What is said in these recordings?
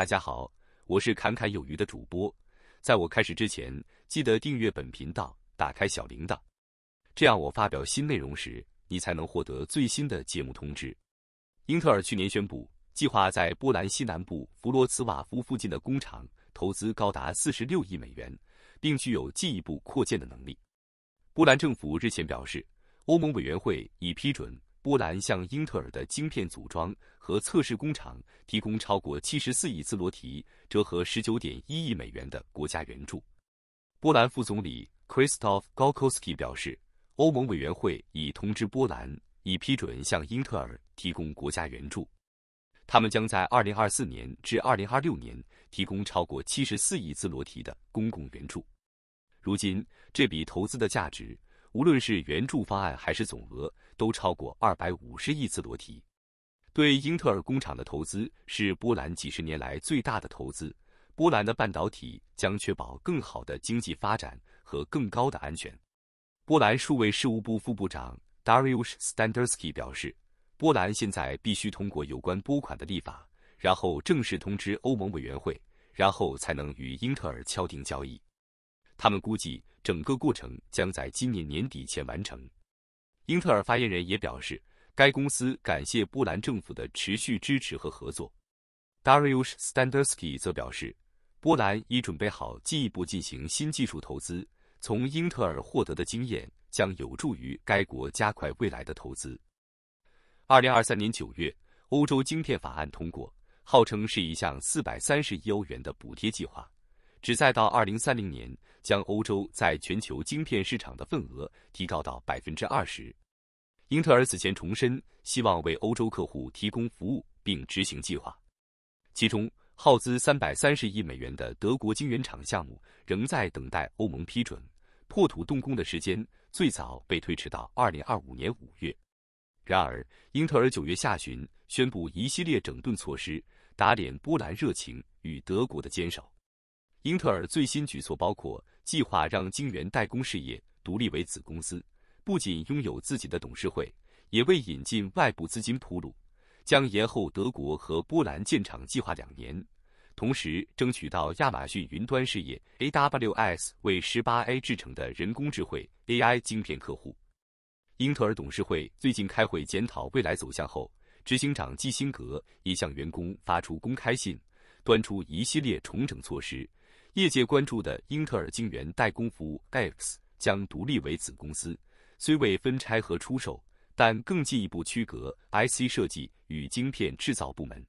大家好，我是侃侃有余的主播。在我开始之前，记得订阅本频道，打开小铃铛，这样我发表新内容时，你才能获得最新的节目通知。英特尔去年宣布，计划在波兰西南部弗罗茨瓦夫附近的工厂投资高达四十六亿美元，并具有进一步扩建的能力。波兰政府日前表示，欧盟委员会已批准。波兰向英特尔的晶片组装和测试工厂提供超过七十四亿兹罗提（折合十九点一亿美元）的国家援助。波兰副总理 c h r i s t o f Galkowski 表示，欧盟委员会已通知波兰，已批准向英特尔提供国家援助。他们将在二零二四年至二零二六年提供超过七十四亿兹罗提的公共援助。如今，这笔投资的价值。无论是援助方案还是总额，都超过二百五十亿次罗提。对英特尔工厂的投资是波兰几十年来最大的投资。波兰的半导体将确保更好的经济发展和更高的安全。波兰数位事务部副部长 Dariusz s t a n d e r s k i 表示，波兰现在必须通过有关拨款的立法，然后正式通知欧盟委员会，然后才能与英特尔敲定交易。他们估计，整个过程将在今年年底前完成。英特尔发言人也表示，该公司感谢波兰政府的持续支持和合作。Dariusz Stadurski 则表示，波兰已准备好进一步进行新技术投资，从英特尔获得的经验将有助于该国加快未来的投资。二零二三年九月，欧洲晶片法案通过，号称是一项四百三十亿欧元的补贴计划。旨在到二零三零年将欧洲在全球晶片市场的份额提高到百分之二十。英特尔此前重申，希望为欧洲客户提供服务并执行计划。其中耗资三百三十亿美元的德国晶圆厂项目仍在等待欧盟批准，破土动工的时间最早被推迟到二零二五年五月。然而，英特尔九月下旬宣布一系列整顿措施，打脸波兰热情与德国的坚守。英特尔最新举措包括计划让晶圆代工事业独立为子公司，不仅拥有自己的董事会，也为引进外部资金铺路；将延后德国和波兰建厂计划两年，同时争取到亚马逊云端事业 AWS 为十八 A 制成的人工智慧 AI 晶片客户。英特尔董事会最近开会检讨未来走向后，执行长基辛格也向员工发出公开信，端出一系列重整措施。业界关注的英特尔晶圆代工服务 X 将独立为子公司，虽未分拆和出售，但更进一步区隔 IC 设计与晶片制造部门。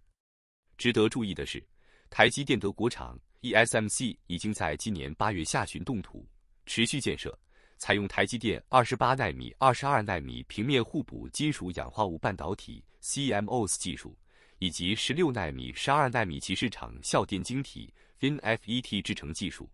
值得注意的是，台积电德国厂 ESMC 已经在今年八月下旬动土，持续建设，采用台积电二十八纳米、二十二纳米平面互补金属氧化物半导体 CMOS 技术，以及十六纳米、十二纳米鳍市场效电晶体。i n f e t 制程技术，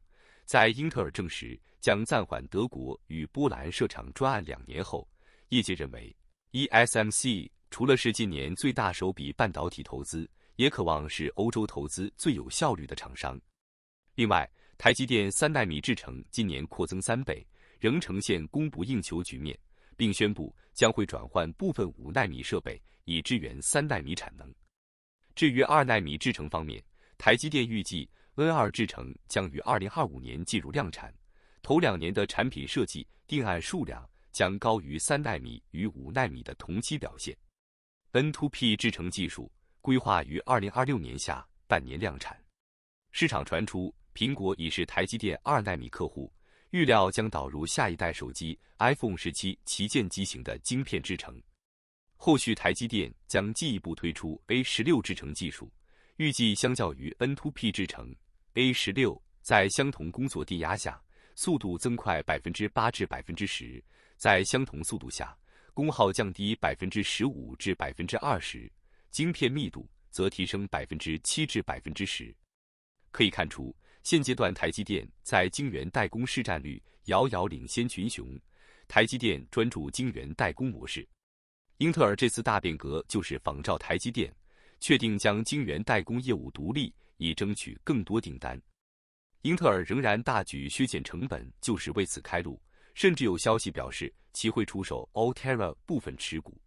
在英特尔证实将暂缓德国与波兰设厂专案两年后，业界认为 ESMC 除了是近年最大手笔半导体投资，也渴望是欧洲投资最有效率的厂商。另外，台积电三纳米制程今年扩增三倍，仍呈现供不应求局面，并宣布将会转换部分五纳米设备以支援三纳米产能。至于二纳米制程方面，台积电预计。N 二制程将于二零二五年进入量产，头两年的产品设计定案数量将高于三纳米与五纳米的同期表现。N two P 制程技术规划于二零二六年下半年量产。市场传出苹果已是台积电二纳米客户，预料将导入下一代手机 iPhone 十七旗舰机型的晶片制程。后续台积电将进一步推出 A 十六制程技术，预计相较于 N two P 制程。A 十六在相同工作电压下，速度增快百分之八至百分之十；在相同速度下，功耗降低百分之十五至百分之二十，晶片密度则提升百分之七至百分之十。可以看出，现阶段台积电在晶圆代工市占率遥遥领先群雄。台积电专注晶圆代工模式，英特尔这次大变革就是仿照台积电，确定将晶圆代工业务独立。以争取更多订单，英特尔仍然大举削减成本，就是为此开路。甚至有消息表示，其会出售 Altera 部分持股。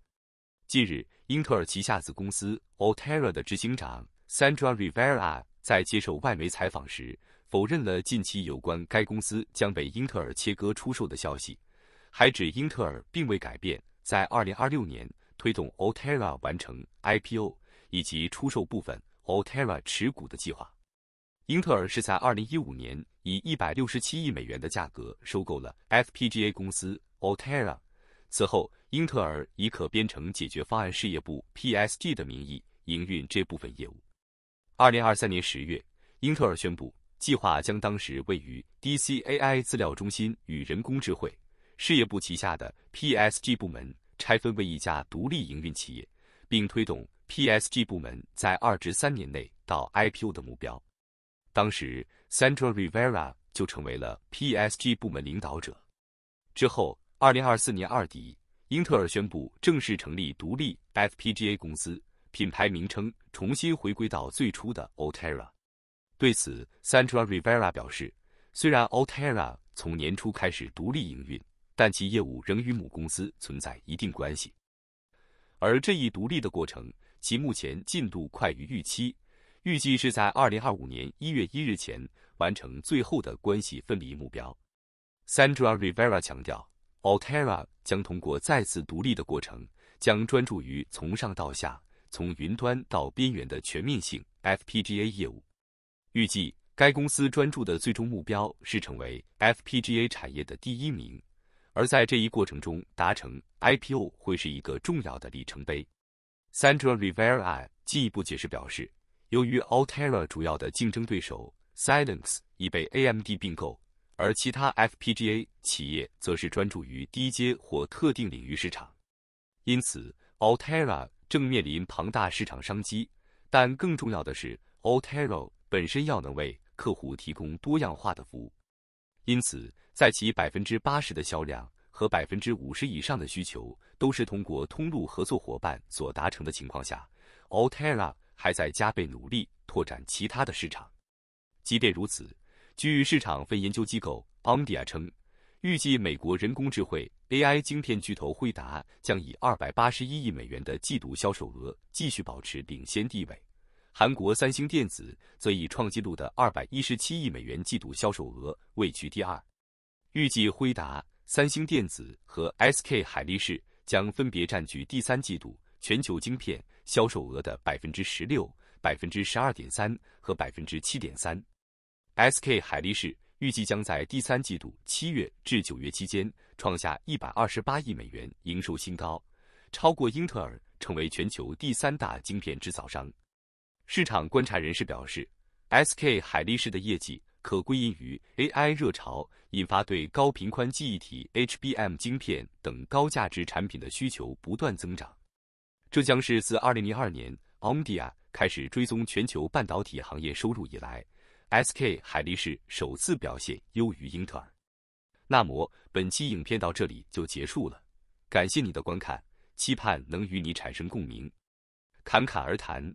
近日，英特尔旗下子公司 Altera 的执行长 Sandra Rivera 在接受外媒采访时，否认了近期有关该公司将被英特尔切割出售的消息，还指英特尔并未改变在2026年推动 Altera 完成 IPO 以及出售部分。o t e r a 持股的计划。英特尔是在二零一五年以一百六十七亿美元的价格收购了 FPGA 公司 o t e r a 此后，英特尔以可编程解决方案事业部 PSG 的名义营运这部分业务。二零二三年十月，英特尔宣布计划将当时位于 DCAI 资料中心与人工智慧事业部旗下的 PSG 部门拆分为一家独立营运企业，并推动。P S G 部门在二至三年内到 I P o 的目标，当时 Central Rivera 就成为了 P S G 部门领导者。之后，二零二四年二底，英特尔宣布正式成立独立 F P G A 公司，品牌名称重新回归到最初的 o t e r a 对此，Central Rivera 表示，虽然 o t e r a 从年初开始独立营运，但其业务仍与母公司存在一定关系。而这一独立的过程，其目前进度快于预期，预计是在二零二五年一月一日前完成最后的关系分离目标。Sandra Rivera 强调，Altera 将通过再次独立的过程，将专注于从上到下、从云端到边缘的全面性 FPGA 业务。预计该公司专注的最终目标是成为 FPGA 产业的第一名。而在这一过程中，达成 IPO 会是一个重要的里程碑。c e n t r a l Rivera 进一步解释表示，由于 Altera 主要的竞争对手 Silence 已被 AMD 并购，而其他 FPGA 企业则是专注于低阶或特定领域市场，因此 Altera 正面临庞大市场商机。但更重要的是，Altera 本身要能为客户提供多样化的服务。因此，在其百分之八十的销量和百分之五十以上的需求都是通过通路合作伙伴所达成的情况下，Altera 还在加倍努力拓展其他的市场。即便如此，据市场分研究机构 Omdia 称，预计美国人工智慧 AI 晶片巨头惠达将以二百八十一亿美元的季度销售额继续保持领先地位。韩国三星电子则以创纪录的二百一十七亿美元季度销售额位居第二。预计辉达、三星电子和 SK 海力士将分别占据第三季度全球晶片销售额的百分之十六、百分之十二点三和百分之七点三。SK 海力士预计将在第三季度七月至九月期间创下一百二十八亿美元营收新高，超过英特尔，成为全球第三大晶片制造商。市场观察人士表示，SK 海力士的业绩可归因于 AI 热潮引发对高频宽记忆体 HBM 晶片等高价值产品的需求不断增长。这将是自2002年 o m d i a 开始追踪全球半导体行业收入以来，SK 海力士首次表现优于英特尔。那么本期影片到这里就结束了，感谢你的观看，期盼能与你产生共鸣。侃侃而谈。